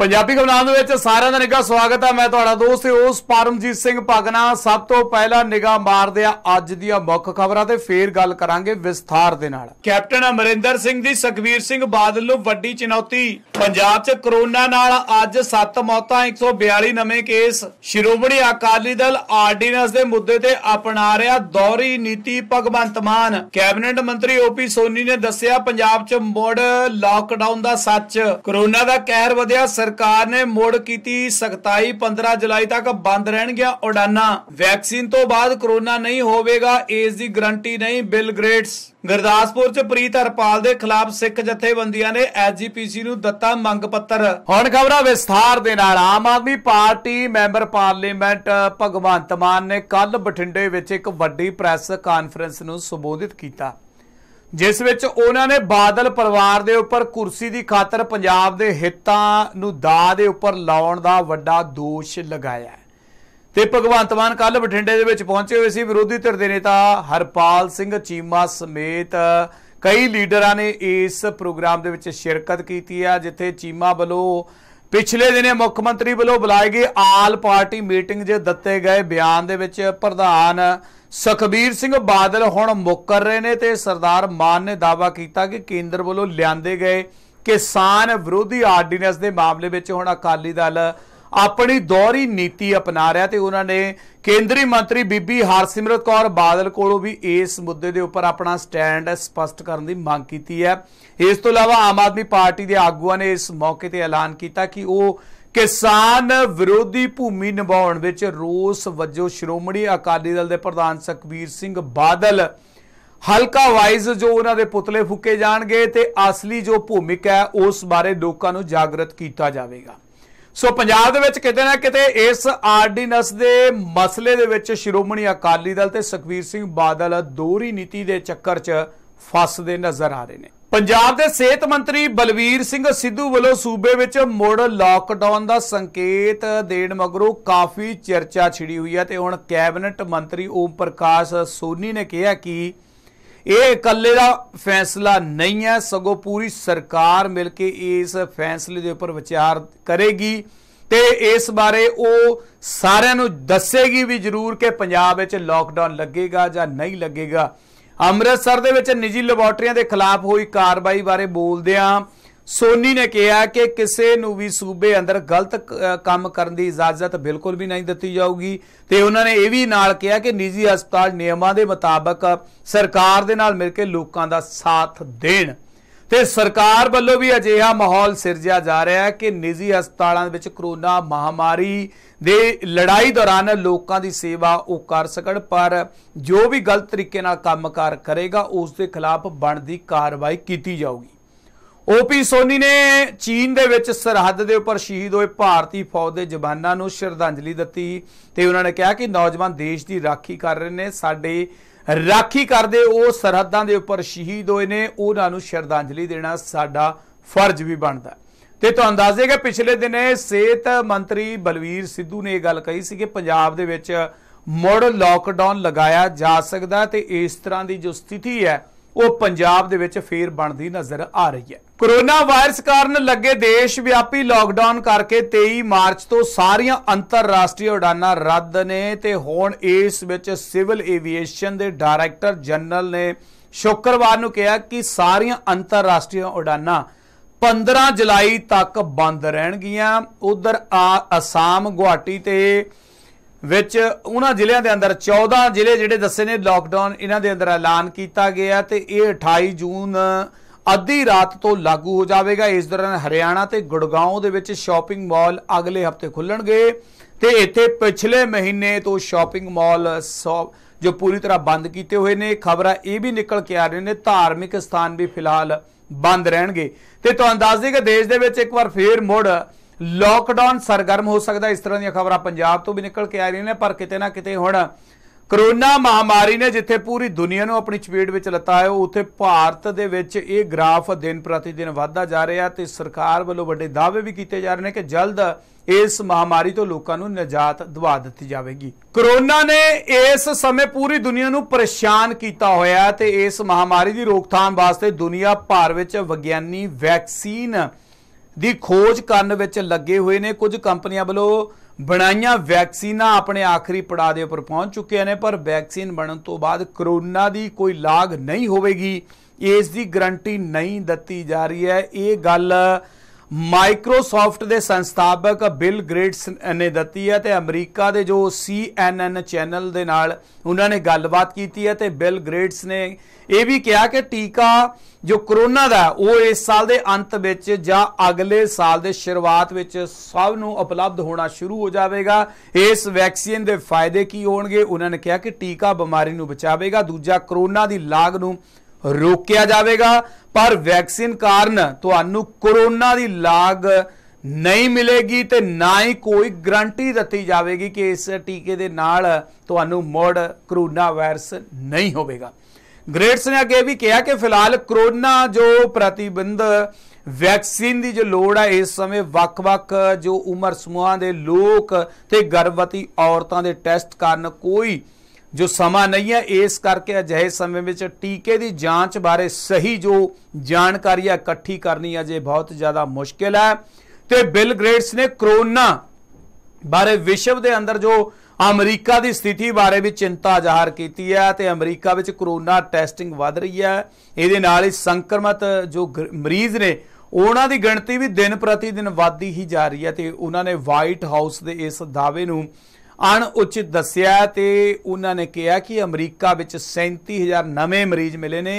ਪੰਜਾਬੀ ਖਬਰਾਂ ਦੇ ਵਿੱਚ ਸਾਰਿਆਂ ਦਾ ਨਿੱਘਾ ਸਵਾਗਤ ਹੈ ਮੈਂ ਤੁਹਾਡਾ ਦੋਸਤ ਉਸ ਪਰਮਜੀਤ ਸਿੰਘ ਪਗਨਾ ਸਭ ਤੋਂ ਪਹਿਲਾਂ ਨਿਗਾ ਮਾਰਦੇ ਆ ਅੱਜ ਦੀਆਂ ਮੁੱਖ ਖਬਰਾਂ ਤੇ ਫੇਰ ਗੱਲ ਕਰਾਂਗੇ ਵਿਸਥਾਰ ਦੇ ਨਾਲ ਕੈਪਟਨ ਅਮਰਿੰਦਰ ਸਿੰਘ ਦੀ ਸੁਖਵੀਰ ਸਿੰਘ ਬਾਦਲ ਨੂੰ ਵੱਡੀ ਚੁਣੌਤੀ ਪੰਜਾਬ 'ਚ ਕਰੋਨਾ ਨਾਲ ਅੱਜ 7 ਮੌਤਾਂ 142 ਨਵੇਂ ਕੇਸ ਸ਼ਿਰੋਮਣੀ ਅਕਾਲੀ ਦਲ ਆਰਡੀਨੈਂਸ ਦੇ ਮੁੱਦੇ ਤੇ ਅਪਣਾ ਰਿਹਾ ਦੌਰੀ ਨੀਤੀ ਭਗਵੰਤ ਮਾਨ ਕੈਬਨਿਟ ਮੰਤਰੀ ਓਪੀ ਸੋਨੀ ਨੇ ਦੱਸਿਆ ਪੰਜਾਬ 'ਚ ਮੋੜ ਲਾਕਡਾਊਨ ਦਾ ਸੱਚ ਕਰੋਨਾ ਦਾ ਕਹਿਰ ਵਧਿਆ ਸਰਕਾਰ ਨੇ ਮੋੜ ਕੀਤੀ ਸਖਤਾਈ 15 ਜੁਲਾਈ ਤੱਕ ਬੰਦ ਰਹਿਣਗੀਆਂ ਉਡਾਨਾਂ ਵੈਕਸੀਨ ਤੋਂ ਬਾਅਦ ਕਰੋਨਾ ਨਹੀਂ ਹੋਵੇਗਾ ਇਸ ਦੀ ਗਰੰਟੀ ਨਹੀਂ ਬਿਲ ਗ੍ਰੇਟਸ ਗਰਦਾਸਪੁਰ ਚ ਪ੍ਰੀਤ ਹਰਪਾਲ ਦੇ ਖਿਲਾਫ ਸਿੱਖ ਜਥੇਬੰਦੀਆਂ ਨੇ ਐਜੀਪੀਸੀ ਨੂੰ ਦਿੱਤਾ ਮੰਗ ਪੱਤਰ ਹੁਣ ਖਬਰਾਂ ਵਿਸਥਾਰ ਦੇ ਨਾਲ Aam Aadmi party member parliament Bhagwant Mann ਨੇ ਕੱਲ ਬਠਿੰਡੇ ਵਿੱਚ ਇੱਕ ਵੱਡੀ ਪ੍ਰੈਸ ਕਾਨਫਰੰਸ ਨੂੰ ਸੰਬੋਧਿਤ ਕੀਤਾ ਜਿਸ ਵਿੱਚ ਉਹਨਾਂ ਨੇ ਬਾਦਲ ਪਰਿਵਾਰ ਦੇ ਉੱਪਰ ਕੁਰਸੀ ਦੀ ਖਾਤਰ ਪੰਜਾਬ ਦੇ ਹਿੱਤਾਂ ਨੂੰ ਦਾ ਦੇ ਉੱਪਰ ਲਾਉਣ ਦਾ ਵੱਡਾ ਦੋਸ਼ ਲਗਾਇਆ ਤੇ ਭਗਵੰਤ ਮਾਨ ਕੱਲ ਬਠਿੰਡੇ ਦੇ ਵਿੱਚ ਪਹੁੰਚੇ ਹੋਏ ਸੀ ਵਿਰੋਧੀ ਧਿਰ ਦੇ ਨੇਤਾ ਹਰਪਾਲ ਸਿੰਘ ਚੀਮਾ ਸਮੇਤ ਕਈ ਲੀਡਰਾਂ ਨੇ ਇਸ ਪ੍ਰੋਗਰਾਮ ਦੇ ਵਿੱਚ ਸ਼ਿਰਕਤ ਕੀਤੀ ਆ ਜਿੱਥੇ ਚੀਮਾ ਵੱਲੋਂ ਪਿਛਲੇ ਦਿਨੇ ਮੁੱਖ ਮੰਤਰੀ ਵੱਲੋਂ ਬੁਲਾਏ ਗਏ ਆਲ ਪਾਰਟੀ ਮੀਟਿੰਗ 'ਚ ਦਿੱਤੇ ਗਏ ਬਿਆਨ ਦੇ ਵਿੱਚ ਪ੍ਰਧਾਨ ਸੁਖਬੀਰ ਸਿੰਘ ਬਾਦਲ ਹੁਣ ਮੁੱਕਰ ਰਹੇ ਨੇ ਤੇ ਸਰਦਾਰ ਮਾਨ ਨੇ ਦਾਵਾ ਕੀਤਾ ਕਿ ਕੇਂਦਰ ਵੱਲੋਂ ਲਿਆਂਦੇ ਗਏ ਕਿਸਾਨ ਵਿਰੋਧੀ ਆਰਡੀਨੈਂਸ ਦੇ ਮਾਮਲੇ ਵਿੱਚ ਹੁਣ ਅਕਾਲੀ ਦਲ ਆਪਣੀ ਦੋਹਰੀ ਨੀਤੀ ਅਪਣਾ ਰਿਹਾ ਤੇ ਉਹਨਾਂ ਨੇ ਕੇਂਦਰੀ ਮੰਤਰੀ ਬੀਬੀ ਹਰਸਿਮਰਤ ਕੌਰ ਬਾਦਲ ਕੋਲੋਂ ਵੀ ਇਸ ਮੁੱਦੇ ਦੇ ਉੱਪਰ ਆਪਣਾ ਸਟੈਂਡ ਸਪਸ਼ਟ ਕਰਨ ਦੀ ਮੰਗ ਕੀਤੀ ਹੈ ਇਸ ਤੋਂ ਇਲਾਵਾ ਆਮ ਆਦਮੀ ਪਾਰਟੀ ਦੇ ਆਗੂਆਂ ਨੇ ਇਸ ਮੌਕੇ ਤੇ ਐਲਾਨ ਕੀਤਾ ਕਿ ਉਹ ਕਿਸਾਨ ਵਿਰੋਧੀ ਭੂਮੀ ਨਿਭਾਉਣ ਵਿੱਚ ਰੋਸ ਵਜੋਂ ਸ਼੍ਰੋਮਣੀ ਅਕਾਲੀ ਦਲ ਦੇ ਪ੍ਰਧਾਨ ਸਖਬੀਰ ਸਿੰਘ ਬਾਦਲ ਹਲਕਾ ਵਾਈਜ਼ ਜੋ ਉਹਨਾਂ ਦੇ ਪੁਤਲੇ ਫੁੱਕੇ ਜਾਣਗੇ ਤੇ ਅਸਲੀ ਜੋ ਭੂਮਿਕਾ ਹੈ ਉਸ ਬਾਰੇ ਲੋਕਾਂ ਨੂੰ ਜਾਗਰਤ ਕੀਤਾ ਜਾਵੇਗਾ ਸੋ ਪੰਜਾਬ ਦੇ ਵਿੱਚ ਕਿਤੇ ਨਾ ਕਿਤੇ ਇਸ ਆਰਡੀਨੈਂਸ ਦੇ ਮਸਲੇ ਦੇ ਵਿੱਚ ਸ਼੍ਰੋਮਣੀ ਅਕਾਲੀ ਦਲ ਤੇ ਸਖਬੀਰ ਸਿੰਘ ਬਾਦਲ ਦੋਹਰੀ ਨੀਤੀ ਦੇ ਚੱਕਰ 'ਚ ਫਸਦੇ ਨਜ਼ਰ ਆ ਰਹੇ ਨੇ ਪੰਜਾਬ ਦੇ ਸਿਹਤ ਮੰਤਰੀ ਬਲਵੀਰ ਸਿੰਘ ਸਿੱਧੂ ਵੱਲੋਂ ਸੂਬੇ ਵਿੱਚ ਮੋੜ ਲਾਕਡਾਊਨ ਦਾ ਸੰਕੇਤ ਦੇਣ ਮਗਰੋਂ ਕਾਫੀ ਚਰਚਾ ਛਿੜੀ ਹੋਈ ਹੈ ਤੇ ਹੁਣ ਕੈਬਨਿਟ ਮੰਤਰੀ ਓਮ ਪ੍ਰਕਾਸ਼ ਸੋਨੀ ਨੇ ਕਿਹਾ ਕਿ ਇਹ ਇਕੱਲੇ ਦਾ ਫੈਸਲਾ ਨਹੀਂ ਹੈ ਸਗੋਂ ਪੂਰੀ ਸਰਕਾਰ ਮਿਲ ਕੇ ਇਸ ਫੈਸਲੇ ਦੇ ਉੱਪਰ ਵਿਚਾਰ ਕਰੇਗੀ ਤੇ ਇਸ ਬਾਰੇ ਉਹ ਸਾਰਿਆਂ ਨੂੰ ਦੱਸੇਗੀ ਵੀ ਜ਼ਰੂਰ ਕਿ ਪੰਜਾਬ ਵਿੱਚ ਲਾਕਡਾਊਨ ਲੱਗੇਗਾ ਜਾਂ ਨਹੀਂ ਲੱਗੇਗਾ ਅੰਮ੍ਰਿਤਸਰ ਦੇ ਵਿੱਚ ਨਿੱਜੀ ਲੈਬੋਰਟਰੀਆਂ ਦੇ ਖਿਲਾਫ ਹੋਈ ਕਾਰਵਾਈ ਬਾਰੇ ਬੋਲਦਿਆਂ ਸੋਨੀ ਨੇ ਕਿਹਾ ਕਿ ਕਿਸੇ ਨੂੰ ਵੀ ਸੂਬੇ ਅੰਦਰ ਗਲਤ ਕੰਮ ਕਰਨ ਦੀ ਇਜਾਜ਼ਤ ਬਿਲਕੁਲ ਵੀ ਨਹੀਂ ਦਿੱਤੀ ਜਾਊਗੀ ਤੇ ਉਹਨਾਂ ਨੇ ਇਹ ਵੀ ਨਾਲ ਕਿਹਾ ਕਿ ਨਿੱਜੀ ਹਸਪਤਾਲ ਨਿਯਮਾਂ ਦੇ ਮੁਤਾਬਕ ਸਰਕਾਰ ਦੇ ਨਾਲ ਮਿਲ ਕੇ ਲੋਕਾਂ ਦਾ ਸਾਥ ਦੇਣ ਤੇ ਸਰਕਾਰ ਵੱਲੋਂ ਵੀ ਅਜਿਹਾ ਮਾਹੌਲ ਸਿਰਜਿਆ ਜਾ ਰਿਹਾ ਹੈ ਕਿ ਨਿੱਜੀ ਹਸਪਤਾਲਾਂ ਵਿੱਚ ਕਰੋਨਾ ਮਹਾਮਾਰੀ ਦੇ ਲੜਾਈ ਦੌਰਾਨ ਲੋਕਾਂ ਦੀ ਸੇਵਾ ਉਹ ਕਰ ਸਕਣ ਪਰ ਜੋ ਵੀ ਗਲਤ ਤਰੀਕੇ ਨਾਲ ਕੰਮਕਾਰ ਕਰੇਗਾ ਉਸ ਦੇ ਖਿਲਾਫ ਬਣਦੀ ਕਾਰਵਾਈ ਕੀਤੀ ਜਾਊਗੀ ਓਪੀ ਸੋਨੀ ਨੇ ਚੀਨ ਦੇ ਵਿੱਚ ਸਰਹੱਦ ਦੇ ਉੱਪਰ ਸ਼ਹੀਦ ਹੋਏ ਭਾਰਤੀ ਫੌਜ ਦੇ ਜਵਾਨਾਂ ਨੂੰ ਸ਼ਰਧਾਂਜਲੀ ਦਿੱਤੀ ਤੇ ਉਹਨਾਂ ਨੇ ਕਿਹਾ ਕਿ ਨੌਜਵਾਨ ਦੇਸ਼ ਦੀ ਰਾਖੀ ਕਰ ਰਹੇ ਨੇ ਸਾਡੇ ਰਾਖੀ ਕਰਦੇ ਉਹ ਸਰਹੱਦਾਂ ਦੇ ਉੱਪਰ ਸ਼ਹੀਦ ਹੋਏ ਨੇ ਉਹਨਾਂ ਨੂੰ ਸ਼ਰਧਾਂਜਲੀ ਦੇਣਾ ਸਾਡਾ ਫਰਜ਼ ਵੀ ਬਣਦਾ ਤੇ ਤੁਹਾਨੂੰ ਦੱਸ ਦੇਗਾ ਕਿ ਪਿਛਲੇ ਦਿਨੇ ਸਿਹਤ ਮੰਤਰੀ ਬਲਵੀਰ ਸਿੱਧੂ ਨੇ ਇਹ ਗੱਲ ਕਹੀ ਸੀ ਕਿ ਪੰਜਾਬ ਦੇ ਵਿੱਚ ਮੁੜ ਲਾਕਡਾਊਨ ਲਗਾਇਆ ਜਾ ਸਕਦਾ ਤੇ ਇਸ ਤਰ੍ਹਾਂ ਦੀ ਜੋ ਸਥਿਤੀ ਹੈ ਉਹ ਪੰਜਾਬ ਦੇ ਵਿੱਚ ਫੇਰ ਬਣਦੀ ਨਜ਼ਰ ਆ ਰਹੀ ਹੈ ਕੋਰੋਨਾ ਵਾਇਰਸ ਕਾਰਨ ਲੱਗੇ ਦੇਸ਼ ਵਿਆਪੀ ਲਾਕਡਾਊਨ ਕਰਕੇ 23 ਮਾਰਚ ਤੋਂ ਸਾਰੀਆਂ ਅੰਤਰਰਾਸ਼ਟਰੀ ਉਡਾਨਾਂ ਰੱਦ ਨੇ ਤੇ ਹੁਣ ਇਸ ਵਿੱਚ ਸਿਵਲ ਏਵੀਏਸ਼ਨ ਦੇ ਡਾਇਰੈਕਟਰ ਜਨਰਲ ਨੇ ਸ਼ੁੱਕਰਵਾਰ ਨੂੰ ਕਿਹਾ ਕਿ ਸਾਰੀਆਂ ਅੰਤਰਰਾਸ਼ਟਰੀ ਉਡਾਨਾਂ 15 ਜੁਲਾਈ ਤੱਕ ਬੰਦ ਰਹਿਣਗੀਆਂ ਉਧਰ ਅਸਾਮ ਗੁਹਾਟੀ ਤੇ ਵਿੱਚ ਉਹਨਾਂ ਜ਼ਿਲ੍ਹਿਆਂ ਦੇ ਅੰਦਰ 14 ਜ਼ਿਲ੍ਹੇ ਜਿਹੜੇ ਦੱਸੇ ਨੇ ਲਾਕਡਾਊਨ ਇਹਨਾਂ ਦੇ ਅੰਦਰ ਐਲਾਨ ਕੀਤਾ ਗਿਆ ਤੇ ਇਹ 28 ਜੂਨ ਅੱਧੀ ਰਾਤ ਤੋਂ ਲਾਗੂ ਹੋ ਜਾਵੇਗਾ ਇਸ ਦੌਰਾਨ ਹਰਿਆਣਾ ਤੇ ਗੁੜਗਾਉਂ ਦੇ ਵਿੱਚ ਸ਼ਾਪਿੰਗ ਮਾਲ ਅਗਲੇ ਹਫਤੇ ਖੁੱਲਣਗੇ ਤੇ ਇੱਥੇ ਪਿਛਲੇ ਮਹੀਨੇ ਤੋਂ ਸ਼ਾਪਿੰਗ ਮਾਲ ਜੋ ਪੂਰੀ ਤਰ੍ਹਾਂ ਬੰਦ ਕੀਤੇ ਹੋਏ ਨੇ ਖਬਰਾਂ ਇਹ ਵੀ ਨਿਕਲ ਕੇ ਆ ਰਹੇ ਨੇ ਧਾਰਮਿਕ ਸਥਾਨ ਵੀ ਫਿਲਹਾਲ ਬੰਦ ਰਹਿਣਗੇ ਤੇ ਤੁਹਾਨੂੰ ਦੱਸ ਦਈਏ ਕਿ ਦੇਸ਼ ਦੇ ਵਿੱਚ ਇੱਕ ਵਾਰ ਫੇਰ ਮੁੜ ਲਾਕਡਾਊਨ ਸਰਗਰਮ ਹੋ ਸਕਦਾ ਇਸ ਤਰ੍ਹਾਂ ਦੀਆਂ ਖਬਰਾਂ ਪੰਜਾਬ ਤੋਂ ਵੀ ਨਿਕਲ ਕੇ ਆ ਰਹੀਆਂ ਨੇ ਪਰ ਕਿਤੇ ਨਾ ਕਿਤੇ ਹੁਣ ਕਰੋਨਾ ਮਹਾਮਾਰੀ ਨੇ ਜਿੱਥੇ ਪੂਰੀ ਦੁਨੀਆ ਨੂੰ ਆਪਣੀ ਚਪੇਟ ਵਿੱਚ ਹੈ ਉੱਥੇ ਭਾਰਤ ਦੇ ਵਿੱਚ ਇਹ ਗ੍ਰਾਫ ਦਿਨ ਪ੍ਰਤੀ ਦਿਨ ਵਧਦਾ ਜਾ ਰਿਹਾ ਤੇ ਸਰਕਾਰ ਵੱਲੋਂ ਵੱਡੇ ਦਾਅਵੇ ਵੀ ਕੀਤੇ ਜਾ ਰਹੇ ਨੇ ਕਿ ਜਲਦ ਇਸ ਮਹਾਮਾਰੀ ਤੋਂ ਲੋਕਾਂ ਨੂੰ ਨਜਾਤ ਦਵਾ ਦਿੱਤੀ ਜਾਵੇਗੀ ਕਰੋਨਾ ਨੇ ਇਸ ਸਮੇਂ ਪੂਰੀ ਦੁਨੀਆ ਨੂੰ ਪਰੇਸ਼ਾਨ ਕੀਤਾ ਹੋਇਆ ਹੈ ਤੇ ਇਸ ਮਹਾਮਾਰੀ ਦੀ ਰੋਕਥਾਮ ਵਾਸਤੇ ਦੁਨੀਆ ਭਰ ਵਿੱਚ ਵਿਗਿਆਨੀ ਵੈਕਸੀਨ ਦੀ ਖੋਜ ਕਰਨ ਵਿੱਚ ਲੱਗੇ ਹੋਏ ਨੇ ਕੁਝ ਕੰਪਨੀਆਂ ਵੱਲੋਂ ਬਣਾਈਆਂ ਵੈਕਸੀਨਾਂ ਆਪਣੇ ਆਖਰੀ ਪੜਾਅ ਦੇ ਉੱਪਰ ਪਹੁੰਚ ਚੁੱਕੀਆਂ ਨੇ ਪਰ ਵੈਕਸੀਨ ਬਣਨ ਤੋਂ ਬਾਅਦ ਕਰੋਨਾ ਦੀ ਕੋਈ ਲਾਗ ਨਹੀਂ ਹੋਵੇਗੀ ਇਸ ਦੀ ਗਰੰਟੀ ਨਹੀਂ ਦਿੱਤੀ ਜਾ ਰਹੀ ਹੈ ਇਹ ਗੱਲ ਮਾਈਕਰੋਸਾਫਟ ਦੇ ਸੰਸਥਾਪਕ ਬਿਲ ਗ੍ਰੇਟਸ ਨੇ ਦਿੱਤੀ ਹੈ ਤੇ ਅਮਰੀਕਾ ਦੇ ਜੋ CNN ਚੈਨਲ ਦੇ ਨਾਲ ਉਹਨਾਂ ਨੇ ਗੱਲਬਾਤ ਕੀਤੀ ਹੈ ਤੇ ਬਿਲ ਗ੍ਰੇਟਸ ਨੇ ਇਹ ਵੀ ਕਿਹਾ ਕਿ ਟੀਕਾ ਜੋ ਕਰੋਨਾ ਦਾ ਉਹ ਇਸ ਸਾਲ ਦੇ ਅੰਤ ਵਿੱਚ ਜਾਂ ਅਗਲੇ ਸਾਲ ਦੇ ਸ਼ੁਰੂਆਤ ਵਿੱਚ ਸਭ ਨੂੰ ਉਪਲਬਧ ਹੋਣਾ ਸ਼ੁਰੂ ਹੋ ਜਾਵੇਗਾ ਇਸ ਵੈਕਸੀਨ ਦੇ ਫਾਇਦੇ ਕੀ ਹੋਣਗੇ ਉਹਨਾਂ ਨੇ ਕਿਹਾ ਕਿ ਟੀਕਾ ਬਿਮਾਰੀ ਨੂੰ ਬਚਾਵੇਗਾ ਦੂਜਾ ਕਰੋਨਾ ਦੀ ਲਾਗ ਨੂੰ ਰੋਕਿਆ ਜਾਵੇਗਾ ਪਰ ਵੈਕਸੀਨ ਕਾਰਨ ਤੁਹਾਨੂੰ ਕੋਰੋਨਾ ਦੀ ਲਾਗ ਨਹੀਂ ਮਿਲੇਗੀ ਤੇ ਨਾ ਹੀ ਕੋਈ ਗਰੰਟੀ ਦਿੱਤੀ ਜਾਵੇਗੀ ਕਿ ਇਸ ਟੀਕੇ ਦੇ ਨਾਲ ਤੁਹਾਨੂੰ ਮੋੜ ਕਰੋਨਾ ਵਾਇਰਸ ਨਹੀਂ ਹੋਵੇਗਾ ਗ੍ਰੇਟਸ ਨੇ ਅੱਗੇ ਵੀ ਕਿਹਾ ਕਿ ਫਿਲਹਾਲ ਕਰੋਨਾ ਜੋ ਪ੍ਰਤੀਬੰਧ ਵੈਕਸੀਨ ਦੀ ਜੋ ਲੋੜ ਹੈ ਇਸ ਸਮੇਂ ਵੱਖ-ਵੱਖ ਜੋ ਉਮਰ ਸਮੂਹਾਂ ਦੇ ਲੋਕ ਤੇ ਗਰਭਵਤੀ ਔਰਤਾਂ ਦੇ ਟੈਸਟ ਕਰਨ ਕੋਈ ਜੋ ਸਮਾਂ ਨਹੀਂ ਹੈ ਇਸ ਕਰਕੇ ਅਜਿਹੇ ਸਮੇਂ ਵਿੱਚ ਟੀਕੇ ਦੀ ਜਾਂਚ ਬਾਰੇ ਸਹੀ ਜੋ ਜਾਣਕਾਰੀ ਹੈ ਇਕੱਠੀ ਕਰਨੀ ਅਜੇ ਬਹੁਤ ਜ਼ਿਆਦਾ ਮੁਸ਼ਕਿਲ ਹੈ ਤੇ ਬਿਲ ਗ੍ਰੇਟਸ ਨੇ ਕਰੋਨਾ ਬਾਰੇ ਵਿਸ਼ਵ ਦੇ ਅੰਦਰ ਜੋ ਅਮਰੀਕਾ ਦੀ ਸਥਿਤੀ ਬਾਰੇ ਵੀ ਚਿੰਤਾ ਜ਼ਾਹਰ ਕੀਤੀ ਹੈ ਤੇ ਅਮਰੀਕਾ ਵਿੱਚ ਕਰੋਨਾ ਟੈਸਟਿੰਗ ਵੱਧ ਰਹੀ ਹੈ ਇਹਦੇ ਨਾਲ ਹੀ ਸੰਕਰਮਿਤ ਜੋ ਮਰੀਜ਼ ਨੇ ਉਹਨਾਂ ਦੀ ਗਿਣਤੀ ਵੀ ਦਿਨ ਪ੍ਰਤੀ ਦਿਨ ਵਧਦੀ ਹੀ ਜਾ ਰਹੀ ਹੈ ਤੇ ਉਹਨਾਂ ਨੇ ਵਾਈਟ ਹਾਊਸ ਦੇ ਇਸ ਦਾਅਵੇ ਨੂੰ ਅਣਉਚਿਤ ਦੱਸਿਆ ਤੇ ਉਹਨਾਂ ਨੇ ਕਿਹਾ ਕਿ ਅਮਰੀਕਾ ਵਿੱਚ 37000 ਨਵੇਂ ਮਰੀਜ਼ ਮਿਲੇ ਨੇ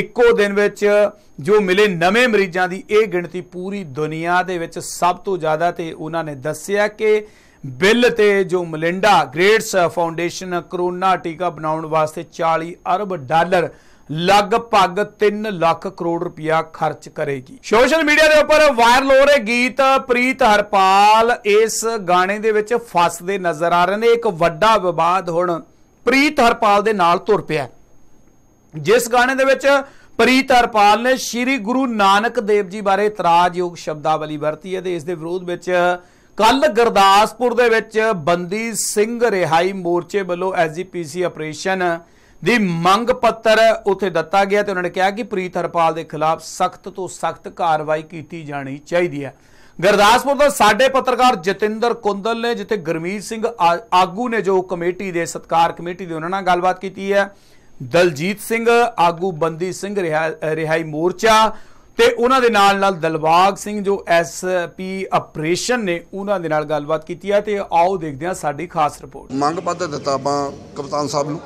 ਇੱਕੋ ਦਿਨ ਵਿੱਚ ਜੋ ਮਿਲੇ ਨਵੇਂ ਮਰੀਜ਼ਾਂ ਦੀ ਇਹ ਗਿਣਤੀ ਪੂਰੀ ਦੁਨੀਆ ਦੇ ਵਿੱਚ ਸਭ ਤੋਂ ਜ਼ਿਆਦਾ ਤੇ ਉਹਨਾਂ ਨੇ ਦੱਸਿਆ ਕਿ ਬਿੱਲ ਤੇ ਜੋ ਮਲਿੰਡਾ ਗ੍ਰੇਟਸ ਫਾਊਂਡੇਸ਼ਨ ਕਰੋਨਾ ਟੀਕਾ ਬਣਾਉਣ ਵਾਸਤੇ 40 ਅਰਬ ਡਾਲਰ ਲਗਭਗ 3 ਲੱਖ ਕਰੋੜ ਰੁਪਇਆ ਖਰਚ ਕਰੇਗੀ ਸੋਸ਼ਲ ਮੀਡੀਆ ਦੇ ਉੱਪਰ ਵਾਇਰਲ ਹੋ ਰਹੇ ਗੀਤ ਪ੍ਰੀਤ ਹਰਪਾਲ ਇਸ ਗਾਣੇ ਦੇ ਵਿੱਚ ਫਸਦੇ ਨਜ਼ਰ ਆ ਰਹੇ ਨੇ ਇੱਕ ਵੱਡਾ ਵਿਵਾਦ ਹੁਣ ਪ੍ਰੀਤ ਹਰਪਾਲ ਦੇ ਨਾਲ ਤੁਰ ਪਿਆ ਜਿਸ ਗਾਣੇ ਦੇ ਵਿੱਚ ਪ੍ਰੀਤ ਹਰਪਾਲ ਨੇ ਸ੍ਰੀ ਗੁਰੂ ਨਾਨਕ ਦੇਵ ਜੀ ਬਾਰੇ ਇਤਰਾਜ਼ਯੋਗ ਸ਼ਬਦਾਵਲੀ ਵਰਤੀ ਹੈ ਤੇ ਇਸ ਦੇ ਵਿਰੋਧ ਵਿੱਚ ਕੱਲ ਗੁਰਦਾਸਪੁਰ ਦੇ ਵਿੱਚ ਬੰਦੀ ਸਿੰਘ ਰਿਹਾਈ ਮੋਰਚੇ ਵੱਲੋਂ ਐਸਜੀਪੀਸੀ ਆਪਰੇਸ਼ਨ ਦੀ ਮੰਗ ਪੱਤਰ ਉੱਥੇ ਦਿੱਤਾ ਗਿਆ ਤੇ ਉਹਨਾਂ ਨੇ ਕਿਹਾ ਕਿ ਪ੍ਰੀਤ ਹਰਪਾਲ ਦੇ ਖਿਲਾਫ ਸਖਤ ਤੋਂ ਸਖਤ ਕਾਰਵਾਈ ਕੀਤੀ ਜਾਣੀ ਚਾਹੀਦੀ ਹੈ ਗਰਦਾਸਪੁਰ ਦਾ ਸਾਡੇ ਪੱਤਰਕਾਰ ਜਤਿੰਦਰ ਕੁੰਦਲ ਨੇ ਜਿੱਥੇ ਗਰਮੀਤ ਸਿੰਘ ਆਗੂ ਨੇ ਜੋ ਕਮੇਟੀ ਦੇ ਸਤਕਾਰ ਕਮੇਟੀ ਦੇ ਉਹਨਾਂ ਨਾਲ ਗੱਲਬਾਤ ਕੀਤੀ ਹੈ ਦਲਜੀਤ ਸਿੰਘ ਆਗੂ ਬੰਦੀ ਸਿੰਘ ਰਿਹਾਈ ਮੋਰਚਾ ਤੇ ਉਹਨਾਂ ਦੇ ਨਾਲ ਨਾਲ ਦਲਬਾਗ ਸਿੰਘ ਜੋ ਐਸਪੀ ਆਪਰੇਸ਼ਨ ਨੇ ਉਹਨਾਂ ਦੇ ਨਾਲ ਗੱਲਬਾਤ ਕੀਤੀ ਹੈ ਤੇ ਆਓ ਦੇਖਦੇ ਹਾਂ ਸਾਡੀ ਖਾਸ ਰਿਪੋਰਟ ਮੰਗ ਪੱਤਰ ਦਿੱਤਾ ਆਪਾਂ ਕਪਤਾਨ ਸਾਹਿਬ ਨੂੰ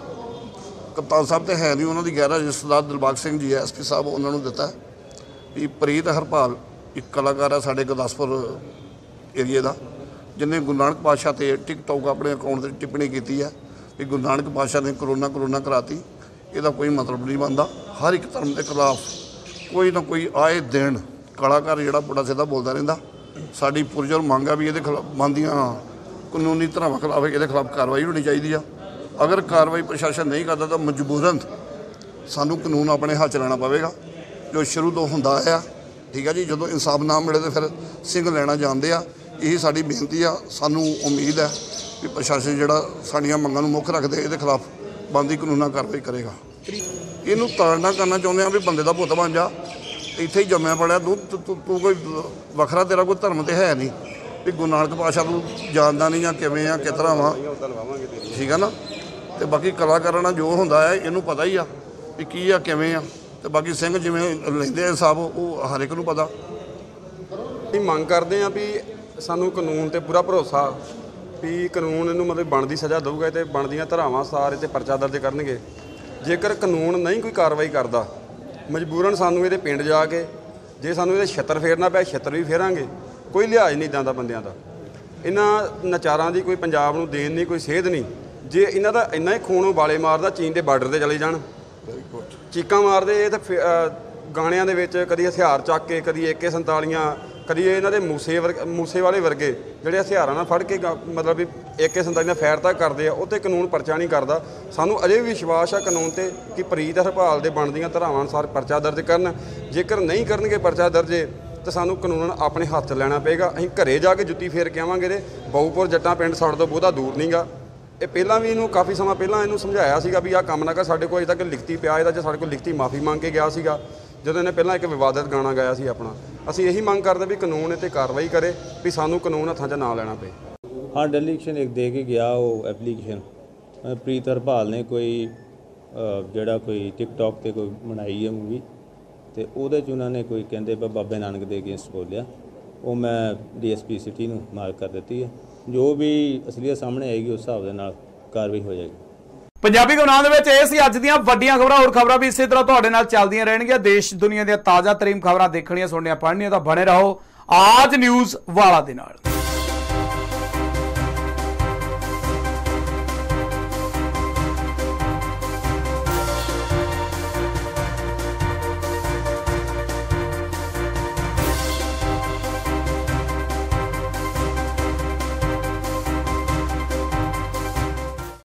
ਕਪਤਾਨ ਸਾਹਿਬ ਤੇ ਹੈ ਨਹੀਂ ਉਹਨਾਂ ਦੀ ਗਹਿਰਾ ਰਿਸ਼ਤੇਦਾਰ ਦਿਲਬਾਗ ਸਿੰਘ ਜੀ ਐਸਪੀ ਸਾਹਿਬ ਉਹਨਾਂ ਨੂੰ ਦਿੱਤਾ ਵੀ ਪ੍ਰੀਤ ਹਰਪਾਲ ਇੱਕ ਕਲਾਕਾਰ ਆ ਸਾਡੇ ਗੁਰਦਾਸਪੁਰ ਏਰੀਆ ਦਾ ਜਿਨੇ ਗੁਰੂ ਨਾਨਕ ਤੇ ਟਿਕਟੌਕ ਆਪਣੇ ਅਕਾਊਂਟ ਤੇ ਟਿੱਪਣੀ ਕੀਤੀ ਆ ਵੀ ਗੁਰੂ ਨਾਨਕ ਨੇ ਕਰੋਨਾ ਕਰੋਨਾ ਕਰਾਤੀ ਇਹਦਾ ਕੋਈ ਮਤਲਬ ਨਹੀਂ ਬੰਦਾ ਹਰ ਇੱਕ ਧਰਮ ਦੇ ਖਿਲਾਫ ਕੋਈ ਨਾ ਕੋਈ ਆਏ ਦੇਣ ਕਲਾਕਾਰ ਜਿਹੜਾ ਬੜਾ ਸਿੱਧਾ ਬੋਲਦਾ ਰਹਿੰਦਾ ਸਾਡੀ ਪੁਰਜਰ ਮੰਗ ਆ ਵੀ ਇਹਦੇ ਖਿਲਾਫ ਬੰਦੀਆਂ ਕਾਨੂੰਨੀ ਧਰਾਵਾਂ ਖਿਲਾਫ ਇਹਦੇ ਖਿਲਾਫ ਕਾਰਵਾਈ ਹੋਣੀ ਚਾਹੀਦੀ ਆ ਅਗਰ ਕਾਰਵਾਈ ਪ੍ਰਸ਼ਾਸਨ ਨਹੀਂ ਕਰਦਾ ਤਾਂ ਮਜਬੂਰਨ ਸਾਨੂੰ ਕਾਨੂੰਨ ਆਪਣੇ ਹੱਥ ਲੈਣਾ ਪਵੇਗਾ ਜੋ ਸ਼ੁਰੂ ਤੋਂ ਹੁੰਦਾ ਆ ਠੀਕ ਆ ਜੀ ਜਦੋਂ ਇਨਸਾਫ ਨਾ ਮਿਲੇ ਤਾਂ ਫਿਰ ਸਿੰਘ ਲੈਣਾ ਜਾਂਦੇ ਆ ਇਹ ਸਾਡੀ ਬੇਨਤੀ ਆ ਸਾਨੂੰ ਉਮੀਦ ਹੈ ਕਿ ਪ੍ਰਸ਼ਾਸਨ ਜਿਹੜਾ ਸਾਡੀਆਂ ਮੰਗਾਂ ਨੂੰ ਮੁੱਖ ਰੱਖਦੇ ਇਹਦੇ ਖਿਲਾਫ ਬੰਦੀ ਕਾਨੂੰਨਾ ਕਾਰਵਾਈ ਕਰੇਗਾ ਇਹਨੂੰ ਤਾੜਨਾ ਕਰਨਾ ਚਾਹੁੰਦੇ ਆ ਵੀ ਬੰਦੇ ਦਾ ਪੁੱਤ ਬਣ ਜਾ ਇੱਥੇ ਹੀ ਜੰਮਿਆ ਪੜਿਆ ਤੂੰ ਤੂੰ ਕੋਈ ਵੱਖਰਾ ਤੇਰਾ ਕੋਈ ਧਰਮ ਤੇ ਹੈ ਨਹੀਂ ਵੀ ਗੁਰੂ ਨਾਨਕ ਪਾਸ਼ਾ ਨੂੰ ਜਾਣਦਾ ਨਹੀਂ ਜਾਂ ਕਿਵੇਂ ਆ ਕਿਤਰਾ ਵਾ ਠੀਕ ਆ ਨਾ ਤੇ ਬਾਕੀ ਕਲਾਕਾਰਾਂ ਨਾਲ ਜੋ ਹੁੰਦਾ ਹੈ ਇਹਨੂੰ ਪਤਾ ਹੀ ਆ ਕਿ ਕੀ ਆ ਕਿਵੇਂ ਆ ਤੇ ਬਾਕੀ ਸਿੰਘ ਜਿਵੇਂ ਲੈਂਦੇ ਆ ਸਾਬ ਉਹ ਹਰ ਇੱਕ ਨੂੰ ਪਤਾ ਅਸੀਂ ਮੰਗ ਕਰਦੇ ਆ ਵੀ ਸਾਨੂੰ ਕਾਨੂੰਨ ਤੇ ਪੂਰਾ ਭਰੋਸਾ ਵੀ ਕਾਨੂੰਨ ਇਹਨੂੰ ਮਤਲਬ ਬਣਦੀ ਸਜ਼ਾ ਦੇਊਗਾ ਤੇ ਬਣਦੀਆਂ ਧਰਾਵਾਂ ਸਾਰੇ ਤੇ ਪਰਚਾ ਦਰਜ ਕਰਨਗੇ ਜੇਕਰ ਕਾਨੂੰਨ ਨਹੀਂ ਕੋਈ ਕਾਰਵਾਈ ਕਰਦਾ ਮਜਬੂਰਨ ਸਾਨੂੰ ਇਹਦੇ ਪਿੰਡ ਜਾ ਕੇ ਜੇ ਸਾਨੂੰ ਇਹਦੇ ਛੱਤਰ ਫੇਰਨਾ ਪਿਆ ਛੱਤਰ ਵੀ ਫੇਰਾਂਗੇ ਕੋਈ ਲਿਹਾਜ਼ ਨਹੀਂ ਦਾਂਦਾ ਦਾ ਬੰਦਿਆਂ ਦਾ ਇਹਨਾਂ ਨਚਾਰਾਂ ਦੀ ਕੋਈ ਪੰਜਾਬ ਨੂੰ ਦੇਣ ਨਹੀਂ ਕੋਈ ਸੇਧ ਨਹੀਂ ਜੇ ਇਹਨਾਂ ਦਾ ਇੰਨਾ ਹੀ ਖੂਨ ਉਬਾਲੇ ਮਾਰਦਾ ਚੀਨ ਦੇ ਬਾਰਡਰ ਤੇ ਚਲੇ ਜਾਣ ਵੈਰੀ ਚੀਕਾਂ ਮਾਰਦੇ ਇਹ ਤਾਂ ਗਾਣਿਆਂ ਦੇ ਵਿੱਚ ਕਦੀ ਹਥਿਆਰ ਚੱਕ ਕੇ ਕਦੀ AK47 ਕਦੀ ਇਹਨਾਂ ਦੇ ਮੂਸੇ ਮੂਸੇ ਵਾਲੇ ਵਰਗੇ ਜਿਹੜੇ ਹਥਿਆਰਾਂ ਨਾਲ ਫੜ ਕੇ ਮਤਲਬ ਵੀ AK47 ਦਾ ਫੈਰਤਾ ਤਾਂ ਕਰਦੇ ਆ ਉਹ ਤੇ ਕਾਨੂੰਨ ਪਰਚਾ ਨਹੀਂ ਕਰਦਾ ਸਾਨੂੰ ਅਜੇ ਵੀ ਵਿਸ਼ਵਾਸ ਆ ਕਾਨੂੰਨ ਤੇ ਕਿ ਪ੍ਰੀਤ ਹਰਪਾਲ ਦੇ ਬਣਦੀਆਂ ਧਰਾਵਾਂ ਅਨਸਾਰ ਪਰਚਾ ਦਰਜ ਕਰਨ ਜੇਕਰ ਨਹੀਂ ਕਰਨਗੇ ਪਰਚਾ ਦਰਜੇ ਤਾਂ ਸਾਨੂੰ ਕਾਨੂੰਨ ਆਪਣੇ ਹੱਥ ਲੈਣਾ ਪਏਗਾ ਅਸੀਂ ਘਰੇ ਜਾ ਕੇ ਜੁੱਤੀ ਫੇਰ ਕੇ ਆਵਾਂਗੇ ਦੇ ਬਾਉਪੁਰ ਜੱਟਾਂ ਪਿੰਡ ਸੜ ਤੋਂ ਬਹੁਤਾ ਦੂਰ ਨਹੀਂਗਾ ਇਹ ਪਹਿਲਾਂ ਵੀ ਇਹਨੂੰ ਕਾਫੀ ਸਮਾਂ ਪਹਿਲਾਂ ਇਹਨੂੰ ਸਮਝਾਇਆ ਸੀਗਾ ਵੀ ਆਹ ਕੰਮ ਨਾ ਕਰ ਸਾਡੇ ਕੋਲ ਅਜੇ ਤੱਕ ਲਿਖਤੀ ਪਿਆ ਇਹਦਾ ਜੇ ਸਾਡੇ ਕੋਲ ਲਿਖਤੀ ਮਾਫੀ ਮੰਗ ਕੇ ਗਿਆ ਸੀਗਾ ਜਦੋਂ ਇਹਨੇ ਪਹਿਲਾਂ ਇੱਕ ਵਿਵਾਦਤ ਗਾਣਾ ਗਾਇਆ ਸੀ ਆਪਣਾ ਅਸੀਂ ਇਹੀ ਮੰਗ ਕਰਦੇ ਵੀ ਕਾਨੂੰਨ ਇਹਤੇ ਤੇ ਕਾਰਵਾਈ ਕਰੇ ਵੀ ਸਾਨੂੰ ਕਾਨੂੰਨ ਹੱਥਾਂ 'ਚ ਨਾ ਲੈਣਾ ਪਏ ਹਾਂ ਡੈਲੀਗੇਸ਼ਨ ਇੱਕ ਦੇ ਕੇ ਗਿਆ ਉਹ ਐਪਲੀਕੇਸ਼ਨ ਪ੍ਰੀਤ ਹਰਪਾਲ ਨੇ ਕੋਈ ਜਿਹੜਾ ਕੋਈ ਟਿਕਟੌਕ ਤੇ ਕੋਈ ਬਣਾਈ ਹੈ ਮੂਵੀ ਤੇ ਉਹਦੇ ਚ ਉਹਨਾਂ ਨੇ ਕੋਈ ਕਹਿੰਦੇ ਬਾਬੇ ਨਾਨਕ ਦੇ ਅਗੇਂਸਟ ਬੋਲਿਆ ਉਹ ਮੈਂ ਡੀਐਸਪੀ ਸਿਟੀ ਨੂੰ ਮਾਰਕ ਕਰ ਦਿੱਤੀ ਹੈ ਜੋ ਵੀ ਅਸਲੀਅਤ ਸਾਹਮਣੇ ਆਏਗੀ ਉਸ ਹਿਸਾਬ ਦੇ ਨਾਲ ਕਾਰਵਾਈ ਹੋ ਜਾਏਗੀ ਪੰਜਾਬੀ ਗੁਨਾਹ ਦੇ ਵਿੱਚ ਇਹ ਸੀ ਅੱਜ ਦੀਆਂ ਵੱਡੀਆਂ ਖਬਰਾਂ ਹੋਰ ਖਬਰਾਂ ਵੀ ਇਸੇ ਤਰ੍ਹਾਂ ਤੁਹਾਡੇ ਨਾਲ ਚੱਲਦੀਆਂ ਰਹਿਣਗੀਆਂ ਦੇਸ਼ ਦੁਨੀਆ ਦੀਆਂ ਤਾਜ਼ਾ ਤਰੀਮ ਖਬਰਾਂ ਦੇਖਣੀਆਂ ਸੁਣਨੀਆਂ ਪੜ੍ਹਨੀਆਂ ਤਾਂ ਬਣੇ ਰਹੋ ਆਜ ਨਿਊਜ਼ ਵਾਲਾ ਦੇ ਨਾਲ